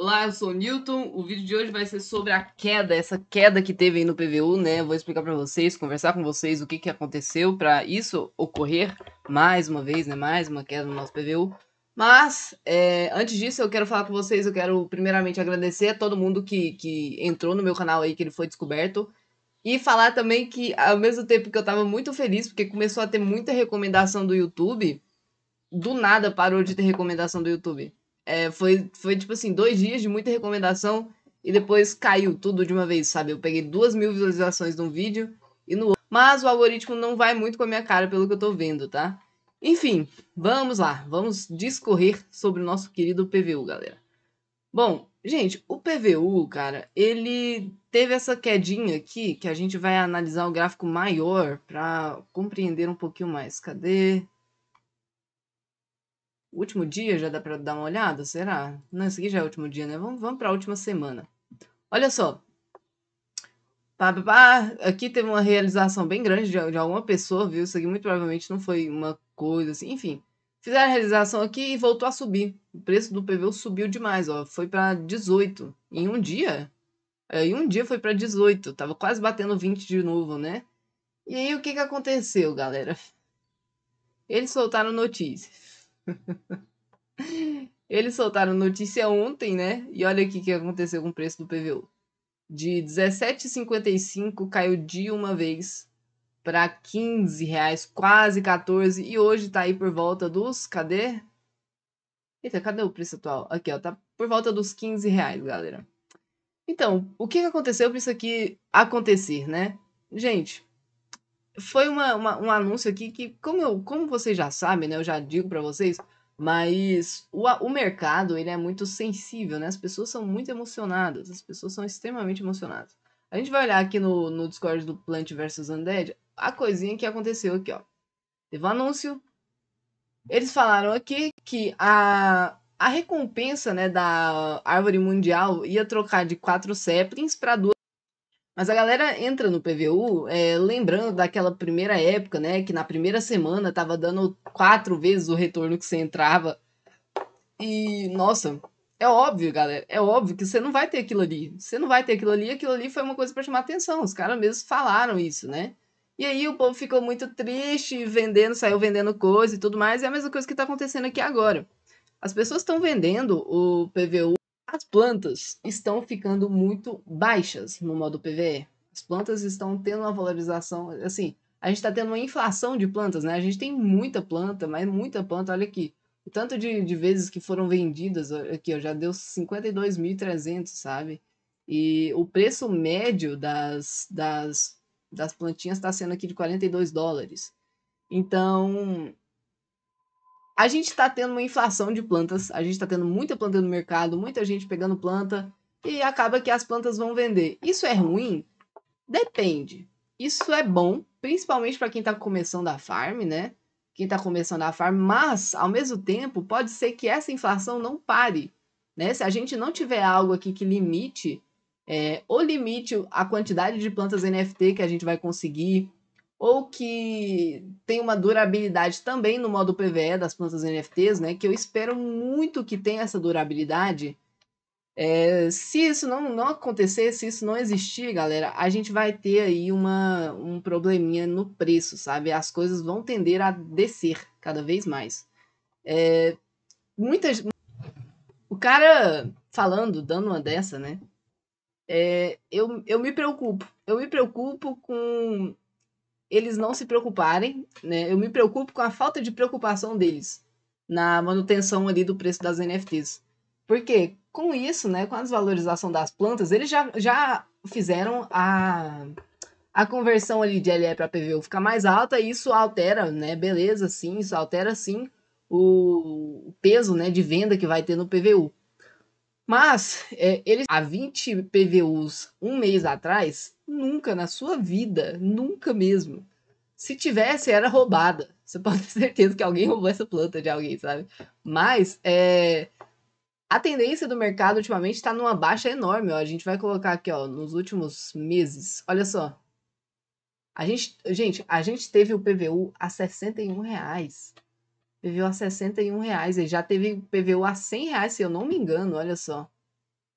Olá, eu sou o Newton. O vídeo de hoje vai ser sobre a queda, essa queda que teve aí no PVU, né? Vou explicar para vocês, conversar com vocês o que, que aconteceu para isso ocorrer mais uma vez, né? Mais uma queda no nosso PVU. Mas, é, antes disso, eu quero falar com vocês, eu quero primeiramente agradecer a todo mundo que, que entrou no meu canal aí, que ele foi descoberto. E falar também que, ao mesmo tempo que eu estava muito feliz, porque começou a ter muita recomendação do YouTube, do nada parou de ter recomendação do YouTube. É, foi, foi tipo assim, dois dias de muita recomendação e depois caiu tudo de uma vez, sabe? Eu peguei duas mil visualizações de um vídeo e no outro. Mas o algoritmo não vai muito com a minha cara, pelo que eu tô vendo, tá? Enfim, vamos lá, vamos discorrer sobre o nosso querido PVU, galera. Bom, gente, o PVU, cara, ele teve essa quedinha aqui, que a gente vai analisar o gráfico maior para compreender um pouquinho mais. Cadê? Último dia, já dá para dar uma olhada, será? Não, esse aqui já é o último dia, né? Vamos, vamos para a última semana. Olha só. Pá, pá, pá. Aqui teve uma realização bem grande de, de alguma pessoa, viu? Isso aqui muito provavelmente não foi uma coisa assim, enfim. Fizeram a realização aqui e voltou a subir. O preço do PV subiu demais, ó. Foi para 18 em um dia. Aí é, um dia foi para 18, tava quase batendo 20 de novo, né? E aí o que que aconteceu, galera? Eles soltaram notícias eles soltaram notícia ontem, né? E olha o que aconteceu com o preço do PVU. De 17,55 caiu de uma vez para 15 reais, quase 14, e hoje tá aí por volta dos, cadê? Eita, cadê o preço atual? Aqui, ó, tá por volta dos 15 reais, galera. Então, o que aconteceu para isso aqui acontecer, né? Gente, foi uma, uma, um anúncio aqui que, como, eu, como vocês já sabem, né? Eu já digo para vocês, mas o, o mercado ele é muito sensível, né? As pessoas são muito emocionadas, as pessoas são extremamente emocionadas. A gente vai olhar aqui no, no Discord do Plant vs Undead a coisinha que aconteceu aqui, ó. Teve um anúncio. Eles falaram aqui que a, a recompensa né, da árvore mundial ia trocar de quatro saplings para duas mas a galera entra no PVU é, lembrando daquela primeira época, né? Que na primeira semana tava dando quatro vezes o retorno que você entrava. E, nossa, é óbvio, galera. É óbvio que você não vai ter aquilo ali. Você não vai ter aquilo ali. Aquilo ali foi uma coisa para chamar atenção. Os caras mesmo falaram isso, né? E aí o povo ficou muito triste, vendendo, saiu vendendo coisa e tudo mais. É a mesma coisa que tá acontecendo aqui agora. As pessoas estão vendendo o PVU as plantas estão ficando muito baixas no modo PVE. As plantas estão tendo uma valorização, assim, a gente está tendo uma inflação de plantas, né? A gente tem muita planta, mas muita planta, olha aqui. O tanto de, de vezes que foram vendidas, aqui, ó, já deu 52.300, sabe? E o preço médio das, das, das plantinhas está sendo aqui de 42 dólares. Então, a gente está tendo uma inflação de plantas, a gente está tendo muita planta no mercado, muita gente pegando planta e acaba que as plantas vão vender. Isso é ruim? Depende. Isso é bom, principalmente para quem está começando a farm, né? Quem está começando a farm, mas ao mesmo tempo pode ser que essa inflação não pare, né? Se a gente não tiver algo aqui que limite, é, ou limite a quantidade de plantas NFT que a gente vai conseguir, ou que tem uma durabilidade também no modo PVE das plantas NFTs, né? Que eu espero muito que tenha essa durabilidade. É, se isso não, não acontecer, se isso não existir, galera, a gente vai ter aí uma, um probleminha no preço, sabe? As coisas vão tender a descer cada vez mais. É, muitas. O cara falando, dando uma dessa, né? É, eu, eu me preocupo. Eu me preocupo com eles não se preocuparem, né? Eu me preocupo com a falta de preocupação deles na manutenção ali do preço das NFTs. Porque com isso, né, com a desvalorização das plantas, eles já, já fizeram a, a conversão ali de LE para PVU ficar mais alta e isso altera, né? Beleza, sim, isso altera sim o, o peso, né, de venda que vai ter no PVU. Mas é, eles a 20 PVUs um mês atrás nunca na sua vida, nunca mesmo. Se tivesse, era roubada. Você pode ter certeza que alguém roubou essa planta de alguém, sabe? Mas é, a tendência do mercado ultimamente está numa baixa enorme. Ó. A gente vai colocar aqui, ó, nos últimos meses. Olha só. A gente, gente, a gente teve o PVU a 61 reais. PVU a 61 reais. E já teve PVU a 100 reais, se eu não me engano. Olha só.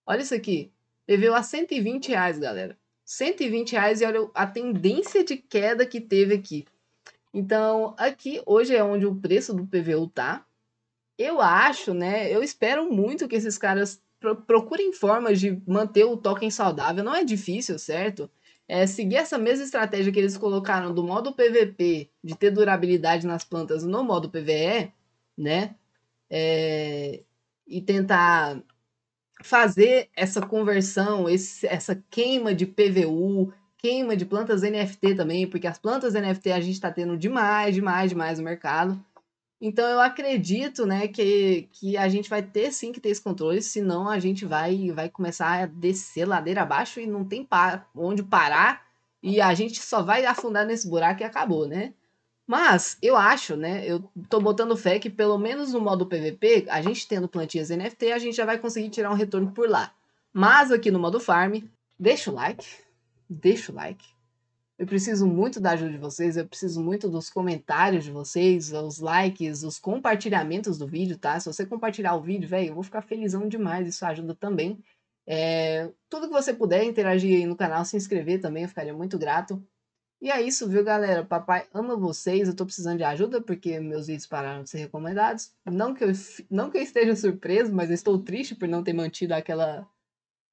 Olha isso aqui. PVU a 120 reais, galera. 120 reais e olha a tendência de queda que teve aqui. Então, aqui hoje é onde o preço do PVU tá. Eu acho, né? Eu espero muito que esses caras pro procurem formas de manter o token saudável. Não é difícil, certo? É seguir essa mesma estratégia que eles colocaram do modo PVP, de ter durabilidade nas plantas no modo PVE, né? É, e tentar fazer essa conversão, esse, essa queima de PVU, queima de plantas NFT também, porque as plantas NFT a gente está tendo demais, demais, demais no mercado. Então eu acredito, né, que, que a gente vai ter sim que ter esse controle, senão a gente vai vai começar a descer ladeira abaixo e não tem pa onde parar e a gente só vai afundar nesse buraco e acabou, né? Mas eu acho, né? Eu tô botando fé que pelo menos no modo PVP, a gente tendo plantinhas NFT, a gente já vai conseguir tirar um retorno por lá. Mas aqui no modo farm, deixa o like, deixa o like. Eu preciso muito da ajuda de vocês, eu preciso muito dos comentários de vocês, os likes, os compartilhamentos do vídeo, tá? Se você compartilhar o vídeo, velho, eu vou ficar felizão demais, isso ajuda também. É, tudo que você puder interagir aí no canal, se inscrever também, eu ficaria muito grato. E é isso, viu, galera? Papai ama vocês. Eu tô precisando de ajuda porque meus vídeos pararam de ser recomendados. Não que eu, não que eu esteja surpreso, mas eu estou triste por não ter mantido aquela,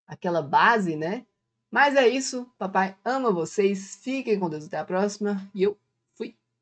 aquela base, né? Mas é isso. Papai ama vocês. Fiquem com Deus. Até a próxima. E eu